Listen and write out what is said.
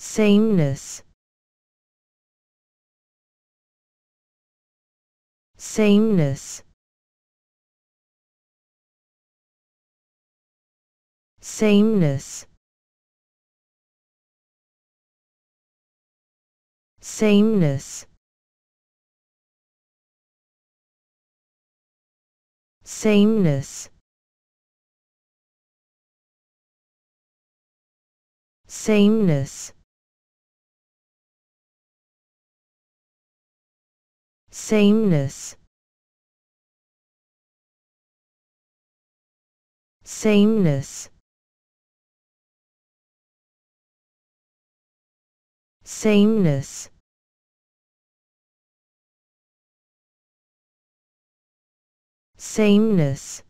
sameness sameness sameness sameness sameness sameness Sameness. Sameness. Sameness. Sameness.